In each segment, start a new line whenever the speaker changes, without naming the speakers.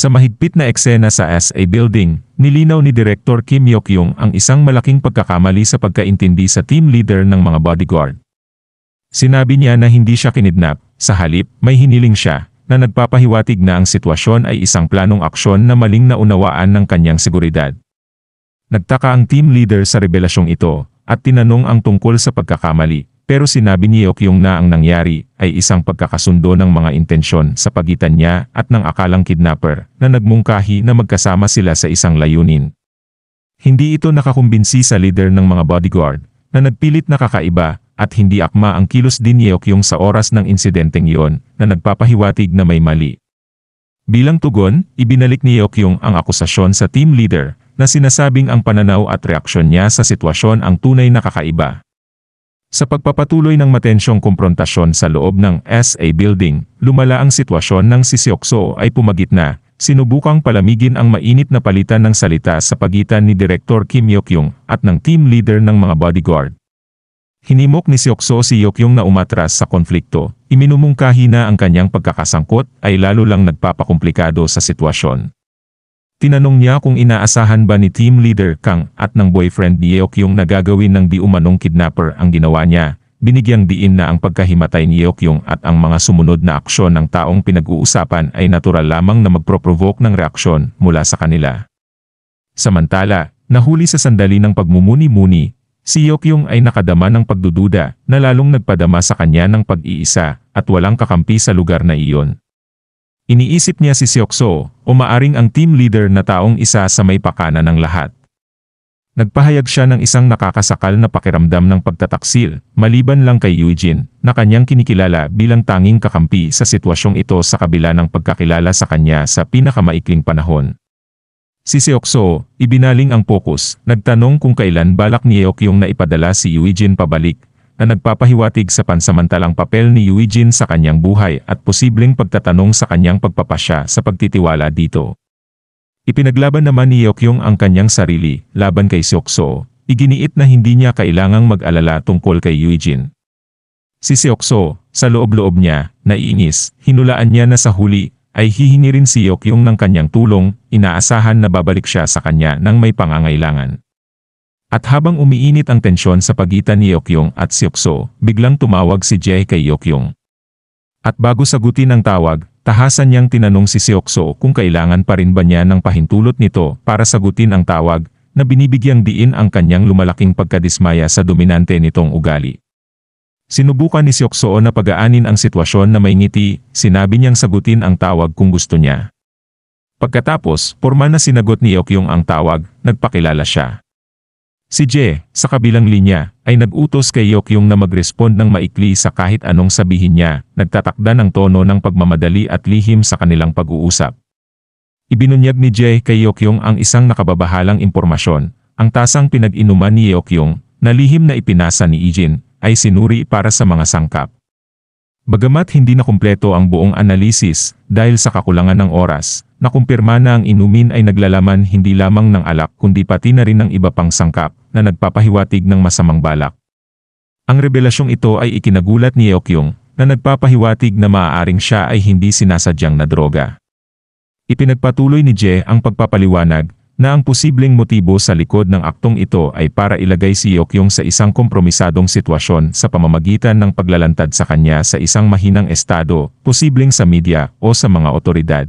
Sa mahigpit na eksena sa SA building, nilinaw ni Direktor Kim Yok-yung ang isang malaking pagkakamali sa pagkaintindi sa team leader ng mga bodyguard. Sinabi niya na hindi siya kinidnap, sa halip, may hiniling siya, na nagpapahiwatig na ang sitwasyon ay isang planong aksyon na maling naunawaan ng kanyang seguridad. Nagtaka ang team leader sa revelasyong ito, at tinanong ang tungkol sa pagkakamali. Pero sinabi ni Yokyong na ang nangyari ay isang pagkakasundo ng mga intensyon sa pagitan niya at ng akalang kidnapper na nagmungkahi na magkasama sila sa isang layunin. Hindi ito nakakumbinsi sa leader ng mga bodyguard na nagpilit na kakaiba at hindi akma ang kilos din ni Yokyong sa oras ng insidenteng iyon na nagpapahiwatig na may mali. Bilang tugon, ibinalik ni Yokyong ang akusasyon sa team leader na sinasabing ang pananaw at reaksyon niya sa sitwasyon ang tunay na kakaiba. Sa pagpapatuloy ng matensyong komprontasyon sa loob ng SA building, lumala ang sitwasyon ng si Siokso ay pumagit na, sinubukang palamigin ang mainit na palitan ng salita sa pagitan ni Direktor Kim Yokyung at ng team leader ng mga bodyguard. Hinimok ni Siokso si Yokyung na umatras sa konflikto, iminumungkahi na ang kanyang pagkakasangkot ay lalo lang nagpapakomplikado sa sitwasyon. Tinanong niya kung inaasahan ba ni team leader Kang at ng boyfriend ni Yeok yung nagagawin ng di umanong kidnapper ang ginawa niya. Binigyang diin na ang pagkahimatay ni Yeok at ang mga sumunod na aksyon ng taong pinag-uusapan ay natural lamang na magproprovoke ng reaksyon mula sa kanila. Samantala, nahuli sa sandali ng pagmumuni-muni, si Yeok yung ay nakadama ng pagdududa na lalong nagpadama sa kanya ng pag-iisa at walang kakampi sa lugar na iyon. Iniisip niya si Siokso, o maaring ang team leader na taong isa sa may pakana ng lahat. Nagpahayag siya ng isang nakakasakal na pakiramdam ng pagtataksil, maliban lang kay Eugene, na kanyang kinikilala bilang tanging kakampi sa sitwasyong ito sa kabila ng pagkakilala sa kanya sa pinakamaikling panahon. Si Seokso, ibinaling ang pokus, nagtanong kung kailan balak ni Eokyong na ipadala si Eugene pabalik, na nagpapahiwatig sa pansamantalang papel ni Eugene sa kanyang buhay at posibleng pagtatanong sa kanyang pagpapasya sa pagtitiwala dito. Ipinaglaban naman ni Yokyong ang kanyang sarili laban kay Seokso, iginiit na hindi niya kailangang mag-alala tungkol kay Eugene. Si Seokso, sa loob-loob niya, naiinis, hinulaan niya na sa huli, ay hihingi rin si Yokyong ng kanyang tulong, inaasahan na babalik siya sa kanya nang may pangangailangan. At habang umiinit ang tensyon sa pagitan ni Yokyong at Siokso, biglang tumawag si Jae kay Yokyong. At bago sagutin ang tawag, tahasan niyang tinanong si Siokso kung kailangan pa rin ba niya ng pahintulot nito para sagutin ang tawag na binibigyang diin ang kanyang lumalaking pagkadismaya sa dominante nitong ugali. Sinubukan ni Siokso na pagaanin ang sitwasyon na may ngiti, sinabi niyang sagutin ang tawag kung gusto niya. Pagkatapos, porma na sinagot ni Yokyong ang tawag, nagpakilala siya. Si Je, sa kabilang linya, ay nag-utos kay Yokyong na mag-respond ng maikli sa kahit anong sabihin niya, nagtatakda ng tono ng pagmamadali at lihim sa kanilang pag-uusap. Ibinunyag ni Je kay Yokyong ang isang nakababahalang impormasyon, ang tasang pinag-inuman ni Yokyong, na lihim na ipinasa ni Ijin, ay sinuri para sa mga sangkap. Bagamat hindi na kumpleto ang buong analisis dahil sa kakulangan ng oras, nakumpirma na ang inumin ay naglalaman hindi lamang ng alak kundi pati na rin ng iba pang sangkap, na nagpapahiwatig ng masamang balak. Ang revelasyong ito ay ikinagulat ni Yeokyung na nagpapahiwatig na maaaring siya ay hindi sinasadyang na droga. Ipinagpatuloy ni Je ang pagpapaliwanag na ang posibleng motibo sa likod ng aktong ito ay para ilagay si Yeokyung sa isang kompromisadong sitwasyon sa pamamagitan ng paglalantad sa kanya sa isang mahinang estado, posibleng sa media o sa mga otoridad.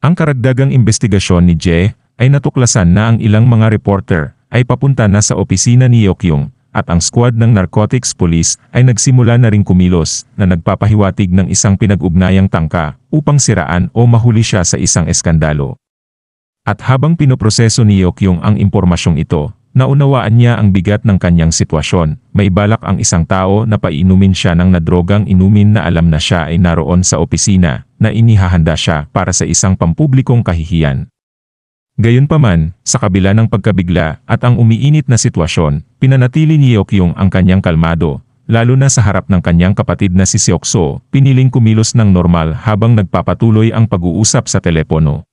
Ang karagdagang investigasyon ni Je ay natuklasan na ang ilang mga reporter ay papunta na sa opisina ni Yokyong, at ang squad ng Narcotics Police ay nagsimula na ring kumilos na nagpapahiwatig ng isang pinag-ugnayang tangka upang siraan o mahuli siya sa isang eskandalo. At habang pinoproseso ni Yokyong ang impormasyong ito, naunawaan niya ang bigat ng kanyang sitwasyon. May balak ang isang tao na painumin siya ng nadrogang inumin na alam na siya ay naroon sa opisina na inihahanda siya para sa isang pampublikong kahihiyan. Gayunpaman, sa kabila ng pagkabigla at ang umiinit na sitwasyon, pinanatili ni Yeokyung ang kanyang kalmado, lalo na sa harap ng kanyang kapatid na si Seokso, piniling kumilos ng normal habang nagpapatuloy ang pag-uusap sa telepono.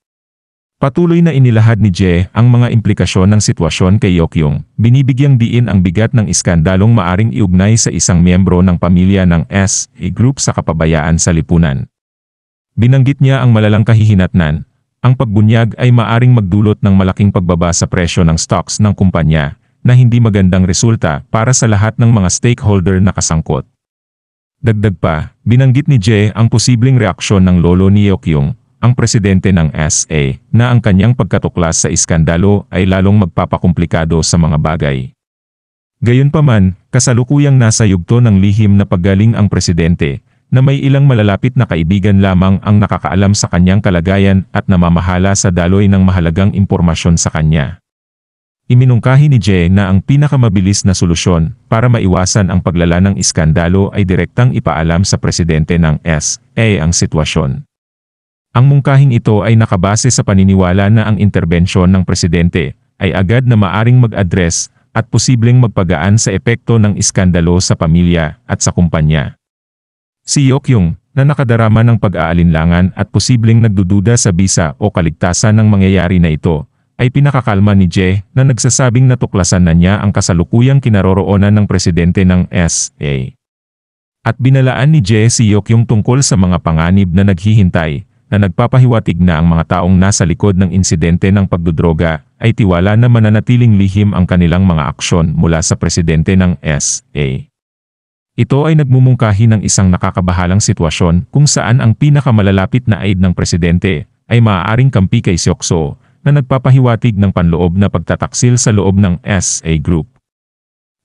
Patuloy na inilahad ni Je ang mga implikasyon ng sitwasyon kay Yeokyung, binibigyang diin ang bigat ng iskandalong maaring iugnay sa isang miyembro ng pamilya ng S, a group sa kapabayaan sa lipunan. Binanggit niya ang malalang kahihinatnan, ang pagbunyag ay maaring magdulot ng malaking pagbaba sa presyo ng stocks ng kumpanya, na hindi magandang resulta para sa lahat ng mga stakeholder na kasangkot. Dagdag pa, binanggit ni Jay ang posibleng reaksyon ng lolo ni Yokyung, ang presidente ng SA, na ang kanyang pagkatuklas sa iskandalo ay lalong magpapakomplikado sa mga bagay. Gayunpaman, kasalukuyang nasa yugto ng lihim na paggaling ang presidente, na may ilang malalapit na kaibigan lamang ang nakakaalam sa kanyang kalagayan at namamahala sa daloy ng mahalagang impormasyon sa kanya. Iminungkahi ni Jay na ang pinakamabilis na solusyon para maiwasan ang paglala ng iskandalo ay direktang ipaalam sa presidente ng S.A. ang sitwasyon. Ang mungkahing ito ay nakabase sa paniniwala na ang interbensyon ng presidente ay agad na maaring mag-address at posibleng magpagaan sa epekto ng iskandalo sa pamilya at sa kumpanya. Si Yokyong, na nakadarama ng pag-aalinlangan at posibleng nagdududa sa bisa o kaligtasan ng mangyayari na ito, ay pinakakalma ni Je na nagsasabing natuklasan na niya ang kasalukuyang kinaroroonan ng presidente ng SA. At binalaan ni Je si Yokyong tungkol sa mga panganib na naghihintay, na nagpapahiwatig na ang mga taong nasa likod ng insidente ng pagdudroga ay tiwala na mananatiling lihim ang kanilang mga aksyon mula sa presidente ng SA. Ito ay nagmumungkahi ng isang nakakabahalang sitwasyon kung saan ang pinakamalalapit na aid ng presidente ay maaaring kampi kay Siokso na nagpapahiwatig ng panloob na pagtataksil sa loob ng SA Group.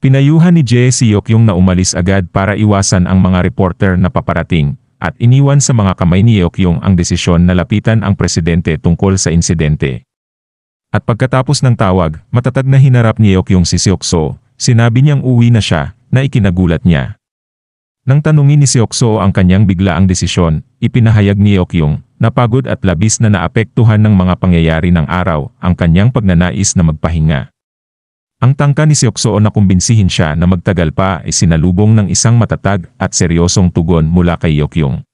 Pinayuhan ni Jae Siok yung na umalis agad para iwasan ang mga reporter na paparating at iniwan sa mga kamay ni Yokyong ang desisyon na lapitan ang presidente tungkol sa insidente. At pagkatapos ng tawag, matatag na hinarap ni Yokyong si Siokso, sinabi niyang uwi na siya, na ikinagulat niya. Nang tanungin ni Seokso ang kanyang biglaang desisyon, ipinahayag ni Yokyung, napagod at labis na naapektuhan ng mga pangyayari ng araw, ang kanyang pagnanais na magpahinga. Ang tangka ni Seokso na kumbinsihin siya na magtagal pa ay sinalubong ng isang matatag at seryosong tugon mula kay Yokyung.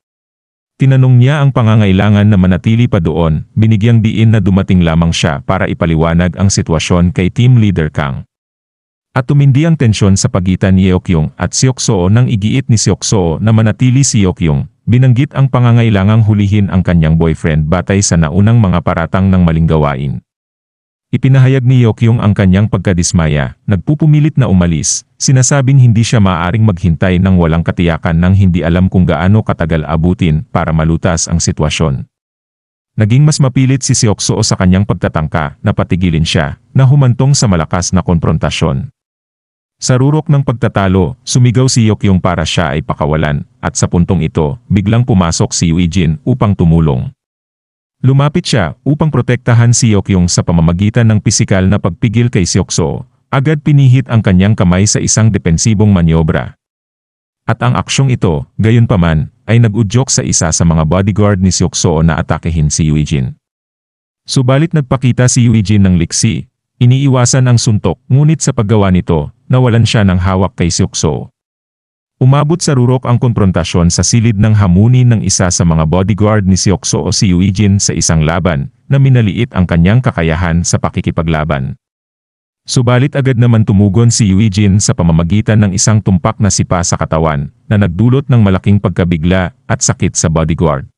Tinanong niya ang pangangailangan na manatili pa doon, binigyang diin na dumating lamang siya para ipaliwanag ang sitwasyon kay Team Leader Kang. At tumindi ang tensyon sa pagitan ni Yeokyong at Seoksoo nang igiit ni Seoksoo na manatili si Yeokyong. Binanggit ang pangangailangang hulihin ang kanyang boyfriend batay sa naunang mga paratang ng maling gawain. Ipinahayag ni Yeokyong ang kanyang pagkadismaya, nagpupumilit na umalis, sinasabing hindi siya maaring maghintay ng walang katiyakan nang hindi alam kung gaano katagal abutin para malutas ang sitwasyon. Naging mas mapilit si Seoksoo sa kanyang pagtatangka na patigilin siya, na humantong sa malakas na konfrontasyon. Sa rurok ng pagtatalo, sumigaw si Yokyong para siya ay pakawalan, at sa puntong ito, biglang pumasok si Yuijin upang tumulong. Lumapit siya upang protektahan si Yokyong sa pamamagitan ng pisikal na pagpigil kay Seokso, agad pinihit ang kanyang kamay sa isang depensibong manyobra. At ang aksyong ito, gayunpaman, ay nagudyok sa isa sa mga bodyguard ni Seokso na atakehin si Yuijin. Subalit nagpakita si Yuijin ng liksi, iniiwasan ang suntok ngunit sa paggawa nito, nawalan siya ng hawak kay Siokso. Umabot sa rurok ang konfrontasyon sa silid ng hamunin ng isa sa mga bodyguard ni Siokso o si Yuijin sa isang laban na minaliit ang kanyang kakayahan sa pakikipaglaban. Subalit agad naman tumugon si Yuijin sa pamamagitan ng isang tumpak na sipa sa katawan na nagdulot ng malaking pagkabigla at sakit sa bodyguard.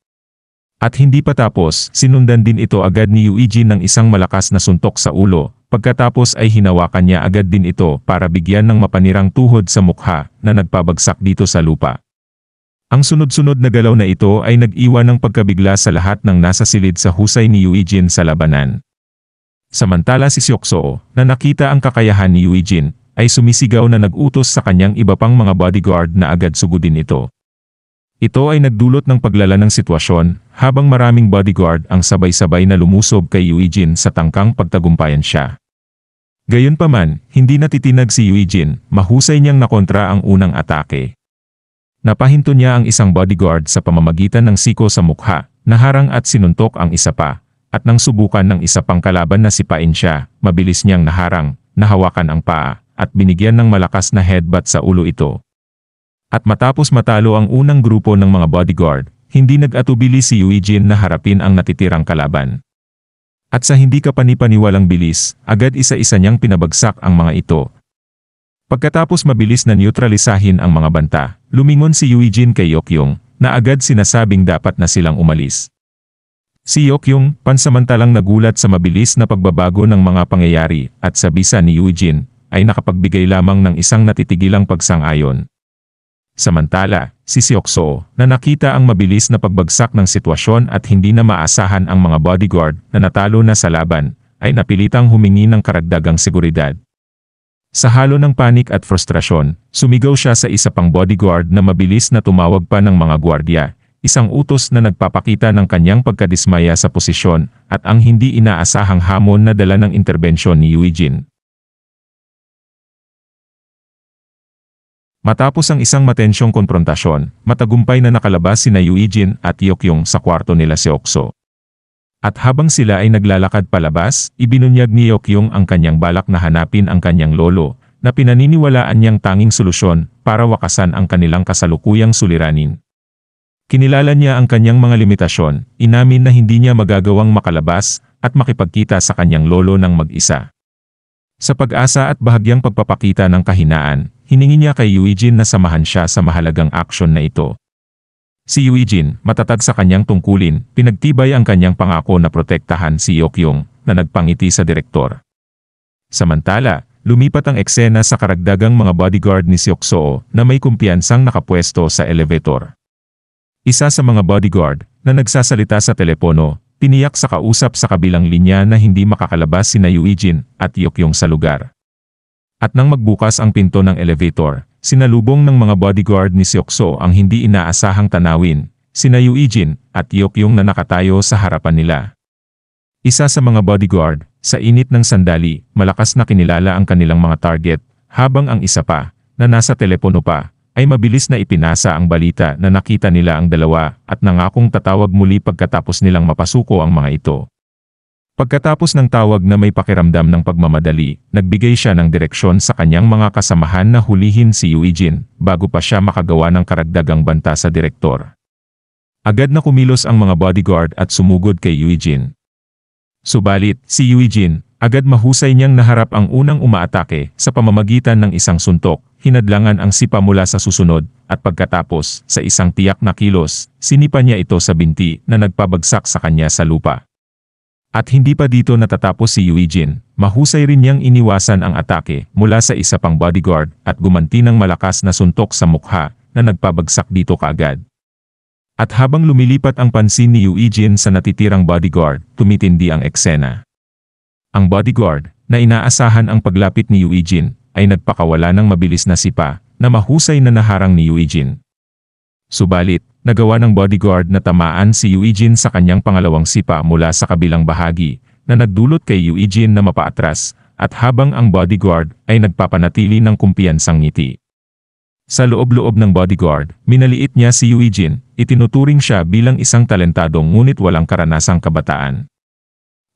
At hindi pa tapos, sinundan din ito agad ni Yuijin ng isang malakas na suntok sa ulo Pagkatapos ay hinawakan niya agad din ito para bigyan ng mapanirang tuhod sa mukha na nagpabagsak dito sa lupa. Ang sunod-sunod na galaw na ito ay nag-iwan ng pagkabigla sa lahat ng nasa silid sa husay ni Yuijin sa labanan. Samantala si Syoksoo, na nakita ang kakayahan ni Yuijin, ay sumisigaw na nag-utos sa kanyang iba pang mga bodyguard na agad sugudin ito. Ito ay nagdulot ng paglala ng sitwasyon, habang maraming bodyguard ang sabay-sabay na lumusob kay Eugene sa tangkang pagtagumpayan siya. Gayunpaman, hindi natitinag si Eugene, mahusay niyang nakontra ang unang atake. Napahinto niya ang isang bodyguard sa pamamagitan ng siko sa mukha, naharang at sinuntok ang isa pa, at nang subukan ng isa pang kalaban na sipain siya, mabilis niyang naharang, nahawakan ang paa, at binigyan ng malakas na headbutt sa ulo ito, at matapos matalo ang unang grupo ng mga bodyguard, hindi nag-atubili si Eugene na harapin ang natitirang kalaban. At sa hindi kapanipaniwalang bilis, agad isa-isa niyang pinabagsak ang mga ito. Pagkatapos mabilis na neutralisahin ang mga banta, lumingon si Eugene kay Yokyong, na agad sinasabing dapat na silang umalis. Si Yokyong, pansamantalang nagulat sa mabilis na pagbabago ng mga pangyayari at sa bisa ni Eugene, ay nakapagbigay lamang ng isang natitigilang pagsangayon. Samantala, si Siokso, na nakita ang mabilis na pagbagsak ng sitwasyon at hindi na maasahan ang mga bodyguard na natalo na sa laban, ay napilitang humingi ng karagdagang seguridad. Sa halo ng panik at frustrasyon, sumigaw siya sa isa pang bodyguard na mabilis na tumawag pa ng mga gwardiya, isang utos na nagpapakita ng kanyang pagkadismaya sa posisyon at ang hindi inaasahang hamon na dala ng interbensyon ni Eugene. Matapos ang isang matensyong konfrontasyon, matagumpay na nakalabas sina Yuijin at Yokyong sa kwarto nila si Okso. At habang sila ay naglalakad palabas, ibinunyag ni Yokyong ang kanyang balak na hanapin ang kanyang lolo, na pinaniniwalaan niyang tanging solusyon para wakasan ang kanilang kasalukuyang suliranin. Kinilala niya ang kanyang mga limitasyon, inamin na hindi niya magagawang makalabas at makipagkita sa kanyang lolo ng mag-isa. Sa pag-asa at bahagyang pagpapakita ng kahinaan, hiningi niya kay Eugene na samahan siya sa mahalagang aksyon na ito. Si Eugene, matatag sa kanyang tungkulin, pinagtibay ang kanyang pangako na protektahan si Yokyong, na nagpangiti sa direktor. Samantala, lumipat ang eksena sa karagdagang mga bodyguard ni Siokso na may kumpiyansang nakapwesto sa elevator. Isa sa mga bodyguard, na nagsasalita sa telepono, Tiniyak sa kausap sa kabilang linya na hindi makakalabas si Yuijin at Yokyong sa lugar. At nang magbukas ang pinto ng elevator, sinalubong ng mga bodyguard ni Seokso ang hindi inaasahang tanawin, si Yuijin at Yokyong na nakatayo sa harapan nila. Isa sa mga bodyguard, sa init ng sandali, malakas na kinilala ang kanilang mga target, habang ang isa pa, na nasa telepono pa, ay mabilis na ipinasa ang balita na nakita nila ang dalawa at nangakong tatawag muli pagkatapos nilang mapasuko ang mga ito. Pagkatapos ng tawag na may pakiramdam ng pagmamadali, nagbigay siya ng direksyon sa kanyang mga kasamahan na hulihin si Eugene bago pa siya makagawa ng karagdagang banta sa direktor. Agad na kumilos ang mga bodyguard at sumugod kay Eugene. Subalit, si Eugene, agad mahusay niyang naharap ang unang umaatake sa pamamagitan ng isang suntok Hinadlangan ang sipa mula sa susunod, at pagkatapos, sa isang tiyak na kilos, sinipa niya ito sa binti na nagpabagsak sa kanya sa lupa. At hindi pa dito natatapos si Eugene, mahusay rin niyang iniwasan ang atake mula sa isa pang bodyguard at gumanti ng malakas na suntok sa mukha na nagpabagsak dito kaagad. At habang lumilipat ang pansin ni Eugene sa natitirang bodyguard, tumitindi ang eksena. Ang bodyguard, na inaasahan ang paglapit ni Eugene, ay nagpakawala ng mabilis na sipa na mahusay na naharang ni Yuijin. Subalit, nagawa ng bodyguard na tamaan si Yuijin sa kanyang pangalawang sipa mula sa kabilang bahagi na nagdulot kay Yuijin na mapaatras at habang ang bodyguard ay nagpapanatili ng kumpiyansang ngiti. Sa loob-loob ng bodyguard, minaliit niya si Yuijin, itinuturing siya bilang isang talentadong ngunit walang karanasang kabataan.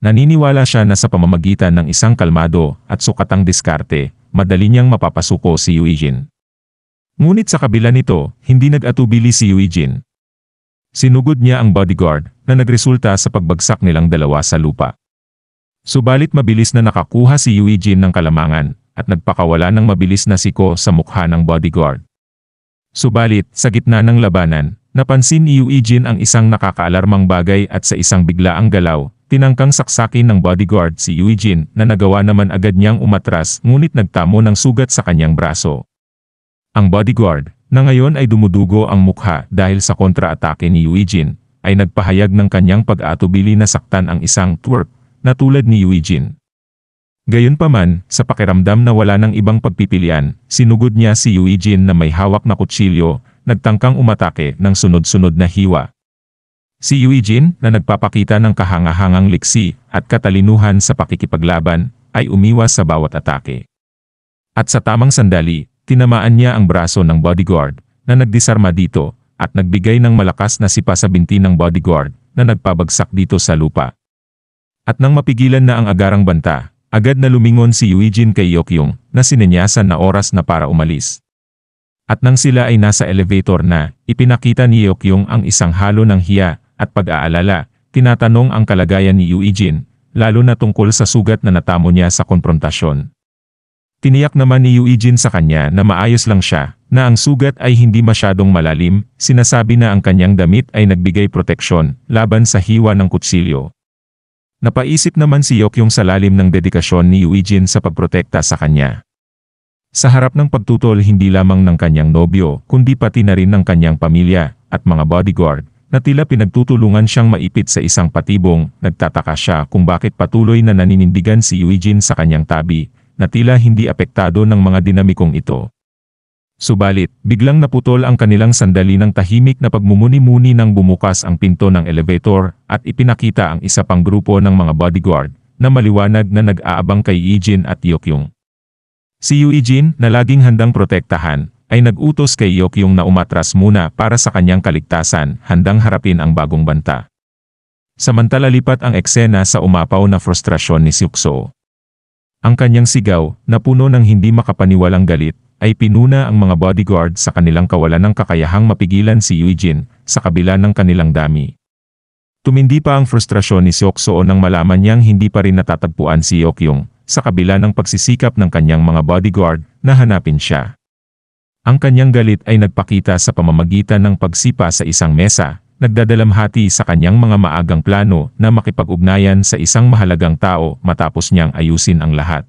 Naniniwala siya na sa pamamagitan ng isang kalmado at sukatang diskarte, madali niyang mapapasuko si Eugene. Ngunit sa kabila nito, hindi nag-atubili si Eugene. Sinugod niya ang bodyguard na nagresulta sa pagbagsak nilang dalawa sa lupa. Subalit mabilis na nakakuha si Eugene ng kalamangan at nagpakawala ng mabilis na siko sa mukha ng bodyguard. Subalit, sa gitna ng labanan, napansin ni Eugene ang isang nakakaalarmang bagay at sa isang biglaang galaw, Tinangkang saksakin ng bodyguard si Eugene na nagawa naman agad niyang umatras ngunit nagtamo ng sugat sa kanyang braso. Ang bodyguard, na ngayon ay dumudugo ang mukha dahil sa kontra-atake ni Eugene, ay nagpahayag ng kanyang pag-atubili na saktan ang isang twerk na tulad ni Eugene. Gayunpaman, sa pakiramdam na wala ng ibang pagpipilian, sinugod niya si Eugene na may hawak na kutsilyo, nagtangkang umatake ng sunod-sunod na hiwa. Si Eugene, na nagpapakita ng kahangahangang liksi at katalinuhan sa pakikipaglaban, ay umiwas sa bawat atake. At sa tamang sandali, tinamaan niya ang braso ng bodyguard na nagdisarma dito at nagbigay ng malakas na sipa sa binti ng bodyguard na nagpabagsak dito sa lupa. At nang mapigilan na ang agarang banta, agad na lumingon si Eugene kay Yokyong na sinenyasan na oras na para umalis. At nang sila ay nasa elevator na, ipinakita ni Yokyong ang isang halo ng hiya at pag-aalala, tinatanong ang kalagayan ni Eugene, lalo na tungkol sa sugat na natamo niya sa konfrontasyon. Tiniyak naman ni Eugene sa kanya na maayos lang siya, na ang sugat ay hindi masyadong malalim, sinasabi na ang kanyang damit ay nagbigay proteksyon laban sa hiwa ng kutsilyo. Napaisip naman si Yok yung lalim ng dedikasyon ni Eugene sa pagprotekta sa kanya. Sa harap ng pagtutol hindi lamang ng kanyang nobyo, kundi pati na rin ng kanyang pamilya at mga bodyguard, na tila pinagtutulungan siyang maipit sa isang patibong, nagtataka siya kung bakit patuloy na naninindigan si Eugene sa kanyang tabi, na tila hindi apektado ng mga dinamikong ito. Subalit, biglang naputol ang kanilang sandali ng tahimik na pagmumuni-muni nang bumukas ang pinto ng elevator at ipinakita ang isa pang grupo ng mga bodyguard na maliwanag na nag-aabang kay Eugene at Yokyung. Si Eugene na laging handang protektahan, ay nagutos kay Yokyong na umatras muna para sa kanyang kaligtasan, handang harapin ang bagong banta. Samantala lipat ang eksena sa umapaw na frustrasyon ni Syukso. Ang kanyang sigaw, na puno ng hindi makapaniwalang galit, ay pinuna ang mga bodyguard sa kanilang kawalan ng kakayahang mapigilan si Eugene sa kabila ng kanilang dami. Tumindi pa ang frustrasyon ni Seokso nang malaman niyang hindi pa rin natatagpuan si Yokyong sa kabila ng pagsisikap ng kanyang mga bodyguard na hanapin siya. Ang kanyang galit ay nagpakita sa pamamagitan ng pagsipa sa isang mesa, nagdadalamhati sa kanyang mga maagang plano na makipag-ugnayan sa isang mahalagang tao matapos niyang ayusin ang lahat.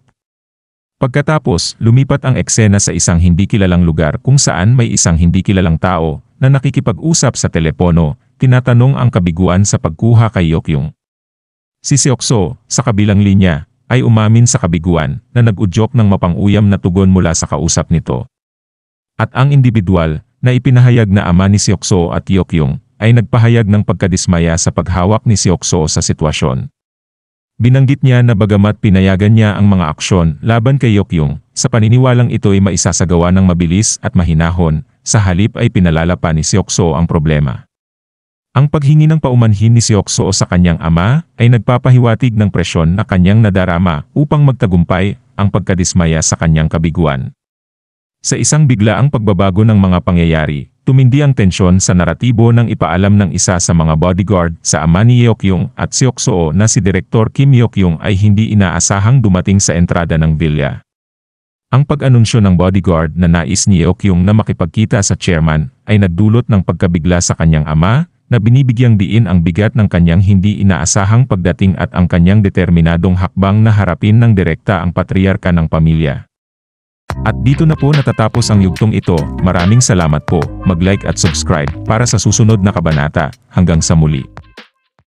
Pagkatapos, lumipat ang eksena sa isang hindi kilalang lugar kung saan may isang hindi kilalang tao na nakikipag-usap sa telepono, tinatanong ang kabiguan sa pagkuha kay Yokyung. Si Seokso, sa kabilang linya, ay umamin sa kabiguan na nag-udyok ng mapanguyam na tugon mula sa kausap nito. At ang individual, na ipinahayag na ama ni Siokso at Yokyong, ay nagpahayag ng pagkadismaya sa paghawak ni Siokso sa sitwasyon. Binanggit niya na bagamat pinayagan niya ang mga aksyon laban kay Yokyong, sa paniniwalang ito ay maisasagawa ng mabilis at mahinahon, sa halip ay pinalala pa ni Siokso ang problema. Ang paghingi ng paumanhin ni Siokso sa kanyang ama ay nagpapahiwatig ng presyon na kanyang nadarama upang magtagumpay ang pagkadismaya sa kanyang kabiguan. Sa isang biglaang pagbabago ng mga pangyayari, tumindi ang tensyon sa naratibo ng ipaalam ng isa sa mga bodyguard sa ama ni Yeokyung at Seoksoo na si Direktor Kim Yeokyung ay hindi inaasahang dumating sa entrada ng villa. Ang pag-anunsyo ng bodyguard na nais ni Yeokyung na makipagkita sa chairman ay nagdulot ng pagkabigla sa kanyang ama na binibigyang diin ang bigat ng kanyang hindi inaasahang pagdating at ang kanyang determinadong hakbang na harapin ng direkta ang patriarka ng pamilya. At dito na po natatapos ang yugtong ito, maraming salamat po, mag-like at subscribe, para sa susunod na kabanata, hanggang sa muli.